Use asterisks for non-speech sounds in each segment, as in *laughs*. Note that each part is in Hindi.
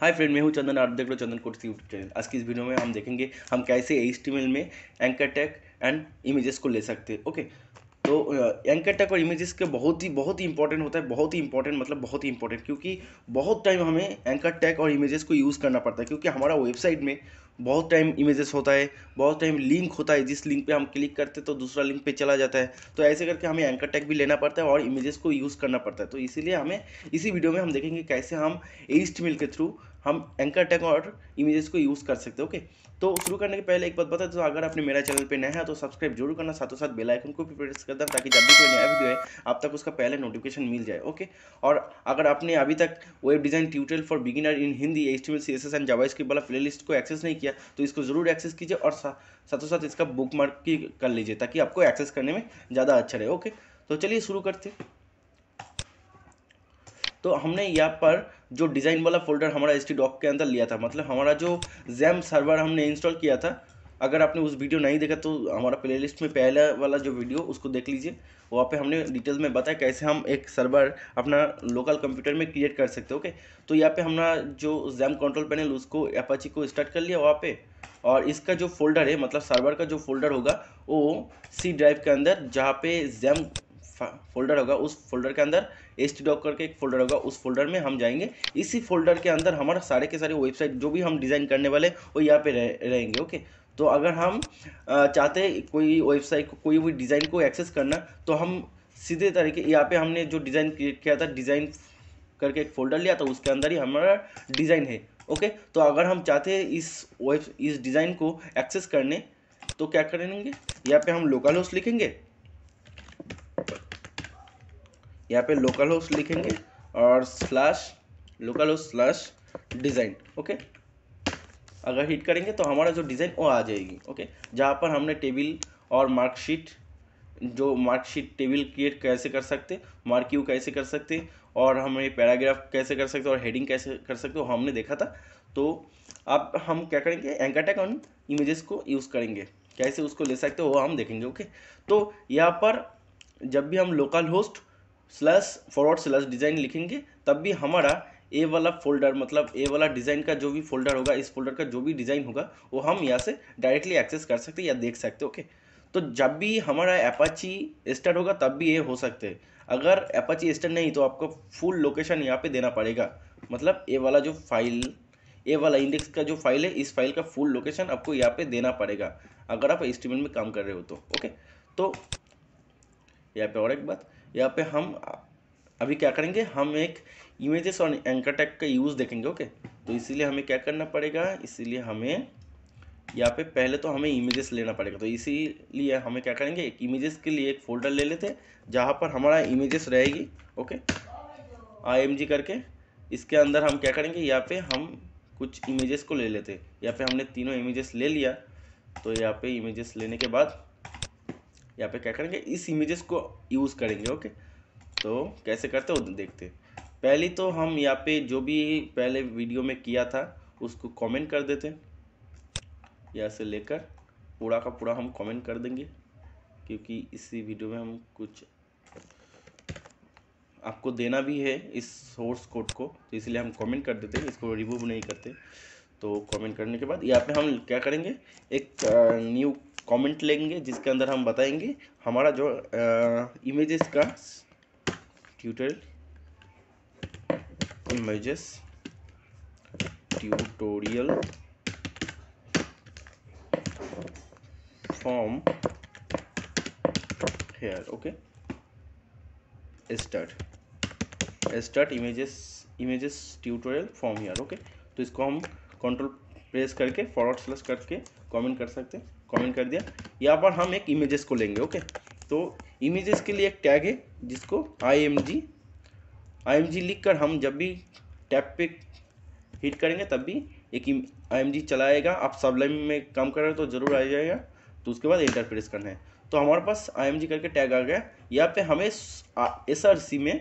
हाय फ्रेंड मैं हूं चंदन आप देख लो चंदन कोर्स यूट्यूब चैनल आज की इस वीडियो में हम देखेंगे हम कैसे एच में एंकर टैग एंड इमेजेस को ले सकते हैं ओके तो एंकर और इमेजेस के बहुत ही बहुत ही इंपॉर्टेंट होता है बहुत ही इंपॉर्टेंट मतलब बहुत ही इंपॉर्टेंट क्योंकि बहुत टाइम हमें एंकर टैग और इमेजेस को यूज़ करना पड़ता है क्योंकि हमारा वेबसाइट में बहुत टाइम इमेजेस होता है बहुत टाइम लिंक होता है जिस लिंक पे हम क्लिक करते हैं तो दूसरा लिंक पे चला जाता है तो ऐसे करके हमें एंकर टैग भी लेना पड़ता है और इमेजेस को यूज़ करना पड़ता है तो इसीलिए हमें इसी वीडियो में हम देखेंगे कैसे हम एच के थ्रू हम एंकर टेक और इमेजेस को यूज़ कर सकते हैं ओके तो शुरू करने के पहले एक बात बता तो अगर आपने मेरा चैनल पे नया है तो सब्सक्राइब जरूर करना साथ साथ बेल आइकन को भी प्रेस कर दें ताकि जब भी कोई नया वीडियो है आप तक उसका पहले नोटिफिकेशन मिल जाए ओके और अगर आपने अभी तक web design tutorial for beginner in Hindi S T S S and JavaScript वाला प्ले लिस्ट को एक्सेस नहीं किया तो इसको ज़रूर एक्सेस कीजिए और साथों साथ इसका बुक मार्क कर लीजिए ताकि आपको एक्सेस करने में ज़्यादा अच्छा रहे ओके तो चलिए शुरू करते हैं तो हमने यहाँ पर जो डिज़ाइन वाला फोल्डर हमारा एस डॉक के अंदर लिया था मतलब हमारा जो जैम सर्वर हमने इंस्टॉल किया था अगर आपने उस वीडियो नहीं देखा तो हमारा प्लेलिस्ट में पहला वाला जो वीडियो उसको देख लीजिए वहाँ पे हमने डिटेल में बताया कैसे हम एक सर्वर अपना लोकल कंप्यूटर में क्रिएट कर सकते ओके तो यहाँ पे हमारा जो जैम कंट्रोल पैनल उसको एपाची को स्टार्ट कर लिया वहाँ पे और इसका जो फोल्डर है मतलब सर्वर का जो फोल्डर होगा वो सी ड्राइव के अंदर जहाँ पे जैम फोल्डर होगा उस फोल्डर के अंदर एस टी करके एक फोल्डर होगा उस फोल्डर में हम जाएंगे इसी फोल्डर के अंदर हमारा सारे के सारे वेबसाइट जो भी हम डिज़ाइन करने वाले वो यहाँ पे रह, रहेंगे ओके तो अगर हम चाहते हैं कोई वेबसाइट को कोई भी डिज़ाइन को एक्सेस करना तो हम सीधे तरीके यहाँ पे हमने जो डिज़ाइन क्रिएट किया था डिज़ाइन करके एक फोल्डर लिया था उसके अंदर ही हमारा डिज़ाइन है ओके तो अगर हम चाहते हैं इस वेब इस डिज़ाइन को एक्सेस करने तो क्या करेंगे यहाँ पे हम लोकल होस्ट लिखेंगे यहाँ पे लोकल होस्ट लिखेंगे और slash localhost slash design okay अगर हिट करेंगे तो हमारा जो डिज़ाइन वो आ जाएगी ओके जहाँ पर हमने टेबल और मार्कशीट जो मार्कशीट टेबल क्रिएट कैसे कर सकते मार्क्यू कैसे कर सकते और हमें पैराग्राफ कैसे कर सकते और हेडिंग कैसे कर सकते वो हमने देखा था तो अब हम क्या करेंगे एंकर टैक ऑन इमेजेस को यूज़ करेंगे कैसे उसको ले सकते हो वो हम देखेंगे ओके तो यहाँ पर जब भी हम localhost slash forward slash design लिखेंगे तब भी हमारा ए वाला फोल्डर मतलब ए वाला डिज़ाइन का जो भी फोल्डर होगा इस फोल्डर का जो भी डिज़ाइन होगा वो हम यहाँ से डायरेक्टली एक्सेस कर सकते हैं या देख सकते ओके तो जब भी हमारा एपाची स्टार्ट होगा तब भी ये हो सकते हैं अगर एपाची स्टार्ट नहीं तो आपको फुल लोकेशन यहाँ पे देना पड़ेगा मतलब ए वाला जो फाइल ए वाला इंडेक्स का जो फाइल है इस फाइल का फुल लोकेशन आपको यहाँ पे देना पड़ेगा अगर आप एस्टिमेट में काम कर रहे हो तो ओके तो यहाँ पे और एक बात यहाँ पे हम अभी क्या करेंगे हम एक इमेजेस और एंकर टैग का यूज़ देखेंगे ओके तो इसीलिए हमें क्या करना पड़ेगा इसीलिए हमें यहाँ पे पहले तो हमें इमेजेस लेना पड़ेगा तो इसीलिए हमें क्या करेंगे एक इमेजेस के लिए एक फोल्डर ले लेते हैं जहाँ पर हमारा इमेजेस रहेगी ओके आई करके इसके अंदर हम क्या करेंगे यहाँ पे हम कुछ इमेजेस को ले लेते हैं यहाँ पे हमने तीनों इमेजेस ले लिया तो यहाँ पे इमेजेस लेने के बाद यहाँ पे क्या करेंगे इस इमेजेस को यूज़ करेंगे ओके तो कैसे करते हो देखते पहले तो हम यहाँ पे जो भी पहले वीडियो में किया था उसको कमेंट कर देते यहाँ से लेकर पूरा का पूरा हम कमेंट कर देंगे क्योंकि इसी वीडियो में हम कुछ आपको देना भी है इस सोर्स कोड को तो इसलिए हम कमेंट कर देते हैं इसको रिमूव नहीं करते तो कमेंट करने के बाद यहाँ पे हम क्या करेंगे एक न्यू uh, कमेंट लेंगे जिसके अंदर हम बताएंगे हमारा जो इमेजेस का tutorial images tutorial form here okay start start images images tutorial form here okay तो इसको हम कंट्रोल प्रेस करके फॉरवर्ड स्लैश करके कमेंट कर सकते हैं कमेंट कर दिया यहाँ पर हम एक इमेजेस को लेंगे ओके तो इमेजेस के लिए एक टैग है जिसको आई एम जी आई एम जी लिख कर हम जब भी टैप पे हिट करेंगे तब भी एक आई एम जी चलाएगा आप लाइन में काम कर रहे हो तो ज़रूर आ जाएगा तो उसके बाद इंटरप्रेस प्रेस करना है तो हमारे पास आई एम जी करके टैग आ गया यहाँ पे हमें एस आर सी में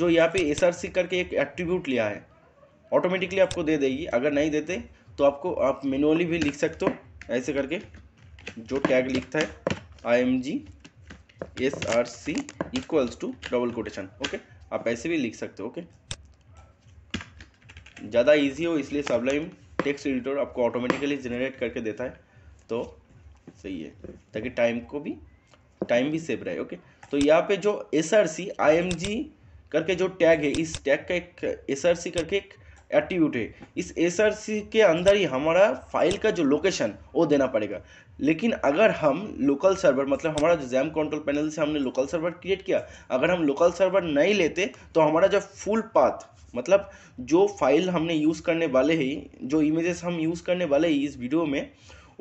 जो यहाँ पे एस आर सी करके एक एट्रीब्यूट लिया है ऑटोमेटिकली आपको दे देगी अगर नहीं देते तो आपको आप मेनुअली भी लिख सकते हो ऐसे करके जो टैग लिखता है I M G S R C equals to double quotation okay आप ऐसे भी लिख सकते हो ओके ज़्यादा इजी हो इसलिए सबलाइम टेक्स्ट एडिटर आपको ऑटोमेटिकली जनरेट करके देता है तो सही है ताकि टाइम को भी टाइम भी सेव रहे ओके तो यहाँ पे जो S R C I M G करके जो टैग है इस टैग का एक एस आर सी करके एक एट्रीब्यूट है इस एस आर सी के अंदर ही हमारा फाइल का जो लोकेशन वो देना पड़ेगा लेकिन अगर हम लोकल सर्वर मतलब हमारा जो जैम कंट्रोल पैनल से हमने लोकल सर्वर क्रिएट किया अगर हम लोकल सर्वर नहीं लेते तो हमारा जो फुल पाथ मतलब जो फाइल हमने यूज़ करने वाले ही जो इमेजेस हम यूज़ करने वाले ही इस वीडियो में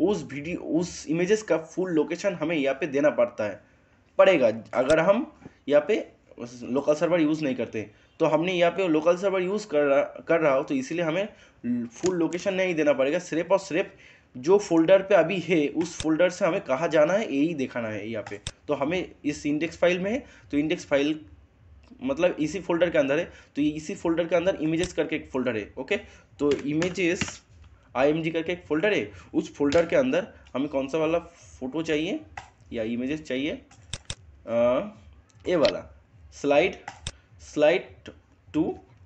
उस वीडियो उस इमेजेस का फुल लोकेशन हमें यहाँ पे देना पड़ता है पड़ेगा अगर हम यहाँ पे लोकल सर्वर यूज़ नहीं करते तो हमने यहाँ पे लोकल सर्वर यूज़ कर रहा कर रहा हो तो इसीलिए हमें फुल लोकेशन नहीं देना पड़ेगा सिर्फ और सिर्फ जो फोल्डर पे अभी है उस फोल्डर से हमें कहाँ जाना है यही दिखाना है यहाँ पे तो हमें इस इंडेक्स फाइल में है तो इंडेक्स फाइल मतलब इसी फोल्डर के अंदर है तो इसी फोल्डर के अंदर इमेजेस करके एक फोल्डर है ओके तो इमेजेस आई करके एक फोल्डर है उस फोल्डर के अंदर हमें कौन सा वाला फ़ोटो चाहिए या इमेजेस चाहिए आ, ए वाला slide slide two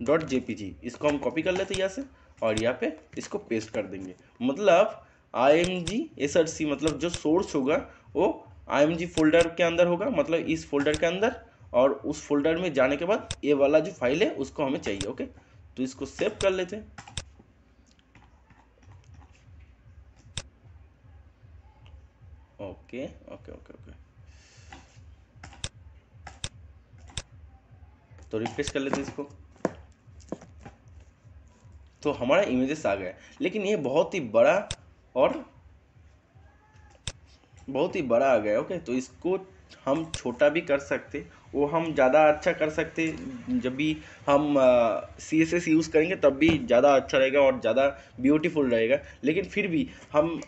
dot J इसको हम कॉपी कर लेते हैं यहाँ से और यहाँ पे इसको पेस्ट कर देंगे मतलब I M G S R C मतलब जो सोर्स होगा वो आई एम जी फोल्डर के अंदर होगा मतलब इस फोल्डर के अंदर और उस फोल्डर में जाने के बाद ये वाला जो फाइल है उसको हमें चाहिए ओके तो इसको सेव कर लेते हैं ओके ओके ओके ओके तो रिफ्रेश कर लेते इसको तो हमारा इमेजेस आ गया लेकिन ये बहुत ही बड़ा और बहुत ही बड़ा आ गया ओके तो इसको हम छोटा भी कर सकते वो हम ज़्यादा अच्छा कर सकते जब भी हम सी एस एस यूज़ करेंगे तब भी ज़्यादा अच्छा रहेगा और ज़्यादा ब्यूटीफुल रहेगा लेकिन फिर भी हम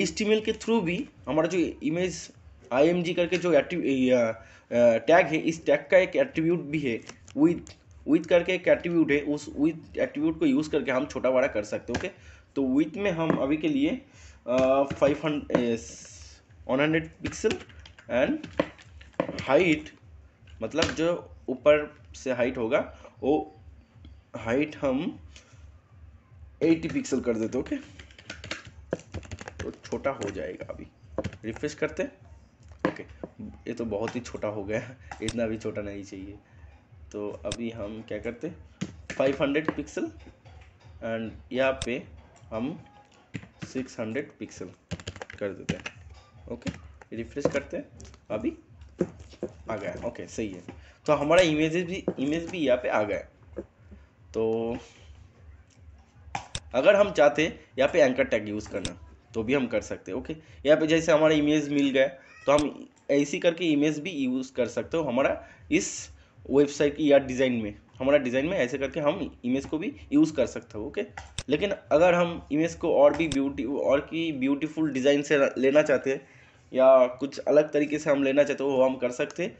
एच के थ्रू भी हमारा जो इमेज आई करके जो टैग है इस टैग का एक एट्रीब्यूट भी है विथ विथ करके एक एट्रीब्यूट है उस विथ एट्रीब्यूट को यूज़ करके हम छोटा बड़ा कर सकते ओके तो विथ में हम अभी के लिए five hundred one hundred pixel and height मतलब जो ऊपर से हाइट होगा वो हाइट हम 80 पिक्सल कर देते ओके तो छोटा हो जाएगा अभी रिफ्रेश करते ओके ये तो बहुत ही छोटा हो गया *laughs* इतना भी छोटा नहीं चाहिए तो अभी हम क्या करते 500 पिक्सल एंड यहाँ पे हम 600 पिक्सल कर देते हैं ओके रिफ्रेश करते हैं अभी आ गया ओके सही है तो हमारा इमेज भी इमेज भी यहाँ पे आ गया तो अगर हम चाहते यहाँ पे एंकर टैग यूज़ करना तो भी हम कर सकते हैं ओके यहाँ पे जैसे हमारा इमेज मिल गया तो हम ऐसी करके इमेज भी यूज़ कर सकते हो हमारा इस वेबसाइट या डिज़ाइन में हमारा डिज़ाइन में ऐसे करके हम इमेज को भी यूज़ कर सकते हो ओके लेकिन अगर हम इमेज को और भी ब्यूटी और की ब्यूटीफुल डिज़ाइन से लेना चाहते हैं या कुछ अलग तरीके से हम लेना चाहते हो वो हम कर सकते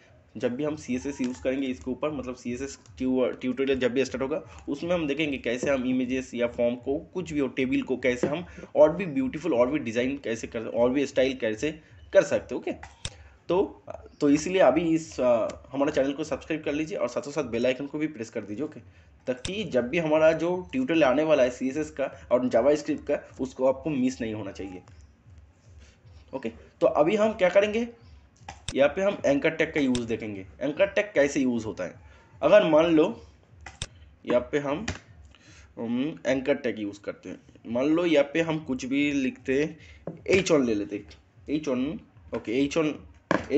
जब भी हम सी एस एस यूज़ करेंगे इसके ऊपर मतलब सी एस एस ट्यूटोरियल जब भी स्टार्ट होगा उसमें हम देखेंगे कैसे हम इमेजेस या फॉर्म को कुछ भी हो टेबल को कैसे हम और भी ब्यूटीफुल और भी डिज़ाइन कैसे कर और भी स्टाइल कैसे कर सकते ओके तो तो इसलिए अभी इस हमारे चैनल को सब्सक्राइब कर लीजिए और साथों साथ बेल आइकन को भी प्रेस कर दीजिए ओके ताकि जब भी हमारा जो ट्यूटोरियल आने वाला है सी का और जावा का उसको आपको मिस नहीं होना चाहिए ओके तो अभी हम क्या करेंगे यहाँ पे हम एंकर टैग का यूज़ देखेंगे एंकर टैग कैसे यूज़ होता है अगर मान लो यहाँ पे हम एंकर टैग यूज़ करते हैं मान लो यहाँ पे हम कुछ भी लिखते एच ऑन ले लेते H one okay H one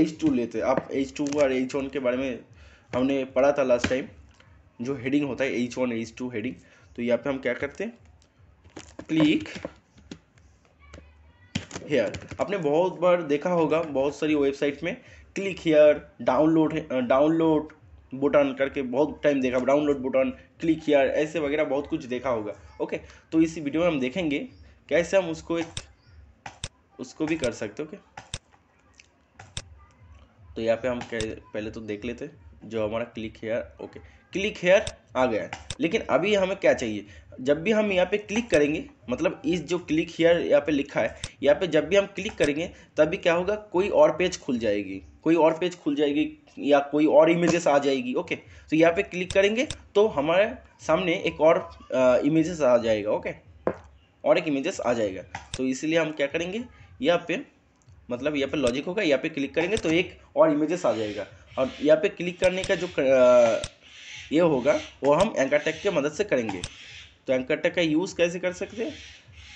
H two लेते आप एच टू और एच ऑन के बारे में हमने पढ़ा था लास्ट टाइम जो हेडिंग होता है H one H two heading तो यहाँ पे हम क्या करते हैं क्लिक हेयर आपने बहुत बार देखा होगा बहुत सारी वेबसाइट में click here download download button करके बहुत टाइम देखा डाउनलोड बटन क्लिक हेयर ऐसे वगैरह बहुत कुछ देखा होगा ओके तो इसी वीडियो में हम देखेंगे कैसे हम उसको एक उसको भी कर सकते ओके तो यहाँ पे हम पहले तो देख लेते जो हमारा click here okay click here आ गया लेकिन अभी हमें क्या चाहिए जब भी हम यहाँ पे क्लिक करेंगे मतलब इस जो क्लिक हेयर यहाँ पे लिखा है यहाँ पे जब भी हम क्लिक करेंगे तभी क्या होगा कोई और पेज खुल जाएगी कोई और पेज खुल जाएगी या कोई और इमेजेस आ जाएगी ओके तो यहाँ पे क्लिक करेंगे तो हमारे सामने एक और इमेजेस आ जाएगा ओके और एक इमेजेस आ जाएगा तो इसलिए हम क्या करेंगे यहाँ पे मतलब यहाँ पे लॉजिक होगा यहाँ पे क्लिक करेंगे तो एक और इमेजेस आ जाएगा और यहाँ पे क्लिक करने का जो ये होगा वो हम एंकर टैग के मदद से करेंगे तो एंकर टैग का यूज़ कैसे कर सकते हैं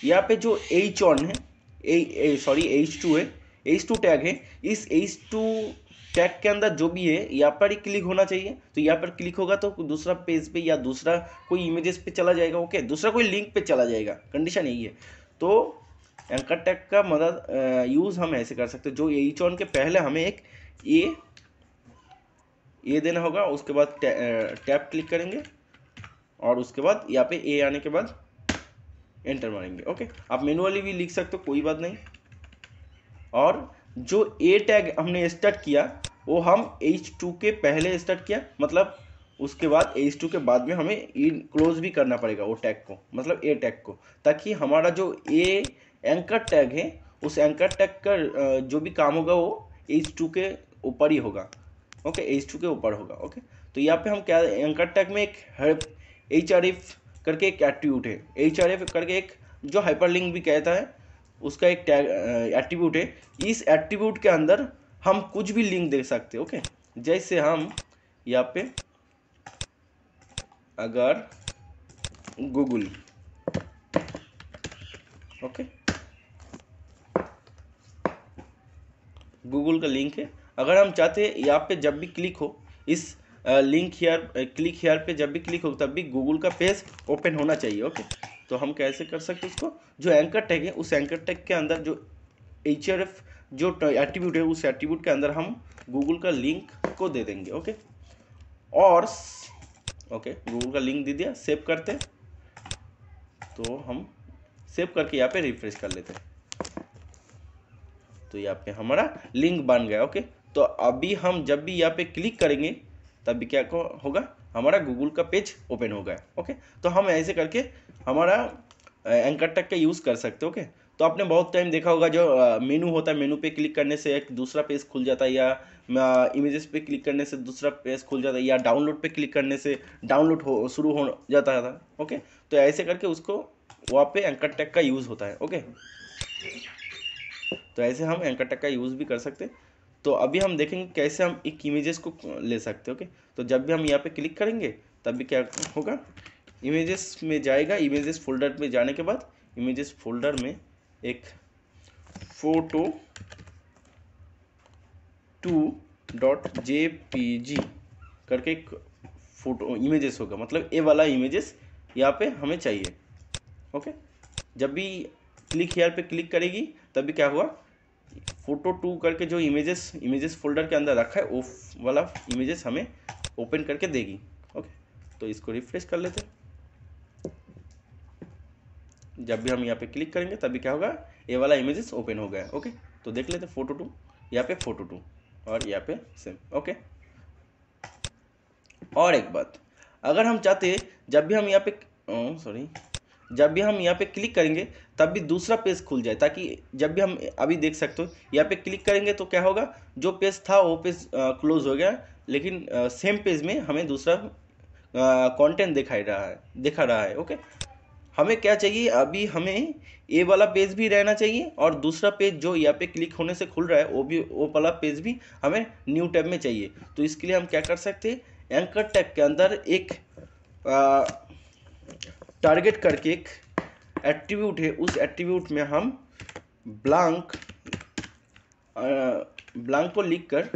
यहाँ पे जो एच ऑन है ए सॉरी एच टू है एच टू टैग है इस एच टू टैग के अंदर जो भी है यहाँ पर ही क्लिक होना चाहिए तो यहाँ पर क्लिक होगा तो दूसरा पेज पे या दूसरा कोई इमेजेस पे चला जाएगा ओके दूसरा कोई लिंक पे चला जाएगा कंडीशन यही है तो एंकर टैग का मदद यूज़ हम ऐसे कर सकते हैं जो एच ऑन के पहले हमें एक ये ए देना होगा उसके बाद टैप क्लिक करेंगे और उसके बाद यहाँ पे ए आने के बाद एंटर मारेंगे ओके आप मैनुअली भी लिख सकते हो कोई बात नहीं और जो ए टैग हमने स्टार्ट किया वो हम एच टू के पहले स्टार्ट किया मतलब उसके बाद एच टू के बाद में हमें इन क्लोज भी करना पड़ेगा वो टैग को मतलब ए टैग को ताकि हमारा जो ए एंकर टैग है उस एंकर टैग का जो भी काम होगा वो एच टू के ऊपर ही होगा ओके एच टू के ऊपर होगा ओके तो यहाँ पे हम क्या एंकर टैग में एक एच आर एफ करके एक एट्रीब्यूट है एच आर एफ करके एक जो हाइपर लिंक भी कहता है उसका एक टैग एट्रीब्यूट है इस एट्रीब्यूट के अंदर हम कुछ भी लिंक दे सकते ओके जैसे हम यहाँ पे अगर गूगल ओके गूगल का लिंक है अगर हम चाहते हैं यहाँ पे जब भी क्लिक हो इस लिंक हेयर क्लिक हेयर पे जब भी क्लिक हो तब भी गूगल का पेज ओपन होना चाहिए ओके तो हम कैसे कर सकते उसको जो एंकर टैग है उस एंकर टैग के अंदर जो एच जो एट्रीब्यूट है उस एट्रीब्यूट के अंदर हम गूगल का लिंक को दे देंगे ओके और ओके गूगल का लिंक दे दिया सेव करते तो हम सेव करके यहाँ पे रिफ्रेश कर लेते हैं तो यहाँ पे हमारा लिंक बन गया ओके तो अभी हम जब भी यहाँ पे क्लिक करेंगे तब क्या होगा हमारा गूगल का पेज ओपन होगा ओके तो हम ऐसे करके हमारा एंकर टक का यूज़ कर सकते ओके तो आपने बहुत टाइम देखा होगा जो मेनू होता है मेनू पे क्लिक करने से एक दूसरा पेज खुल जाता है या इमेजेस पे क्लिक करने से दूसरा पेज खुल जाता है या डाउनलोड पे क्लिक करने से डाउनलोड हो शुरू हो जाता था ओके तो ऐसे करके उसको वहाँ पे एंकर टैग का यूज़ होता है ओके तो ऐसे हम एंकर टैग का यूज़ भी कर सकते हैं तो अभी हम देखेंगे कैसे हम एक इमेजेस को ले सकते हैं ओके तो जब भी हम यहाँ पे क्लिक करेंगे तब भी क्या होगा इमेजेस में जाएगा इमेजेस फोल्डर में जाने के बाद इमेजेस फोल्डर में एक photo two dot J P G करके एक फोटो इमेजेस होगा मतलब ए वाला इमेजेस यहाँ पे हमें चाहिए ओके जब भी क्लिक हेयर पे क्लिक करेगी तब भी क्या हुआ फ़ोटो टू करके जो इमेजेस इमेजेस फोल्डर के अंदर रखा है वो वाला इमेजेस हमें ओपन करके देगी ओके तो इसको रिफ्रेश कर लेते जब भी हम यहाँ पे क्लिक करेंगे तभी क्या होगा ये वाला इमेजेस ओपन हो गया ओके तो देख लेते फ़ोटो टू यहाँ पे फ़ोटो टू और यहाँ पे सेम ओके और एक बात अगर हम चाहते जब भी हम यहाँ पे सॉरी oh, जब भी हम यहाँ पे क्लिक करेंगे तब भी दूसरा पेज खुल जाए ताकि जब भी हम अभी देख सकते हो यहाँ पे क्लिक करेंगे तो क्या होगा जो पेज था वो पेज क्लोज हो गया लेकिन आ, सेम पेज में हमें दूसरा कंटेंट दिखाई रहा है दिखा रहा है ओके हमें क्या चाहिए अभी हमें ये वाला पेज भी रहना चाहिए और दूसरा पेज जो यहाँ पे क्लिक होने से खुल रहा है वो भी वो वाला पेज भी हमें न्यू टैब में चाहिए तो इसके लिए हम क्या कर सकते हैं एंकर टैब के अंदर एक आ, टारगेट करके एक एट्रीब्यूट है उस एट्रीब्यूट में हम ब्लैंक ब्लैंक को लिख कर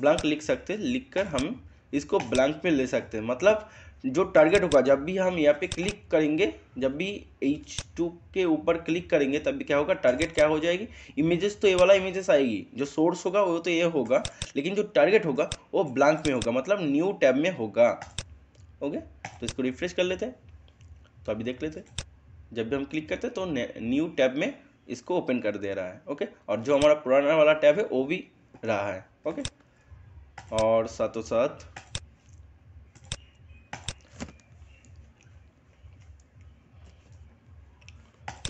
ब्लैंक लिख सकते हैं लिख कर हम इसको ब्लैंक में ले सकते हैं मतलब जो टारगेट होगा जब भी हम यहाँ पे क्लिक करेंगे जब भी एच टू के ऊपर क्लिक करेंगे तब भी क्या होगा टारगेट क्या हो जाएगी इमेजेस तो ये वाला इमेजेस आएगी जो सोर्स होगा वो तो ये होगा लेकिन जो टारगेट होगा वो ब्लैंक में होगा मतलब न्यू टैब में होगा ओके तो इसको रिफ्रेश कर लेते हैं तो अभी देख लेते जब भी हम क्लिक करते हैं तो न्यू टैब में इसको ओपन कर दे रहा है ओके और जो हमारा पुराना वाला टैब है वो भी रहा है ओके और साथों साथ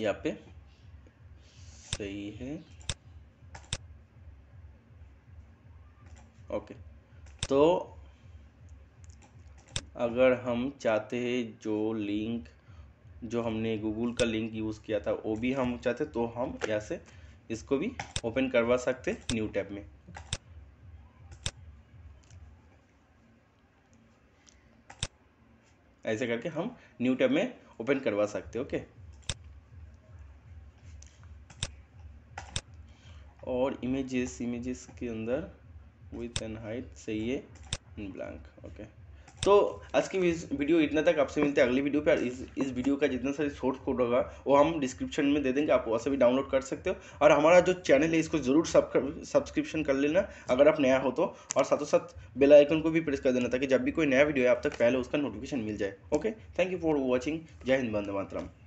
यहाँ पे सही है ओके तो अगर हम चाहते हैं जो लिंक जो हमने गूगल का लिंक यूज़ किया था वो भी हम चाहते तो हम यहाँ से इसको भी ओपन करवा सकते न्यू टैब में ऐसे करके हम न्यू टैब में ओपन करवा सकते ओके और इमेजेस इमेजेस के अंदर विथ एंड हाइट सही है ब्लैंक ओके तो आज की वीडियो इतना तक आपसे मिलते हैं अगली वीडियो पे इस इस वीडियो का जितना सारे सोर्स कोड होगा वो हम डिस्क्रिप्शन में दे देंगे आप वहाँ से भी डाउनलोड कर सकते हो और हमारा जो चैनल है इसको जरूर सब्सक्रिप्शन कर लेना अगर आप नया हो तो और साथों साथ बेल आइकन को भी प्रेस कर देना ताकि जब भी कोई नया वीडियो है आप तक पहले उसका नोटिफिकेशन मिल जाए okay thank you for watching जय हिंद बंदे मातरम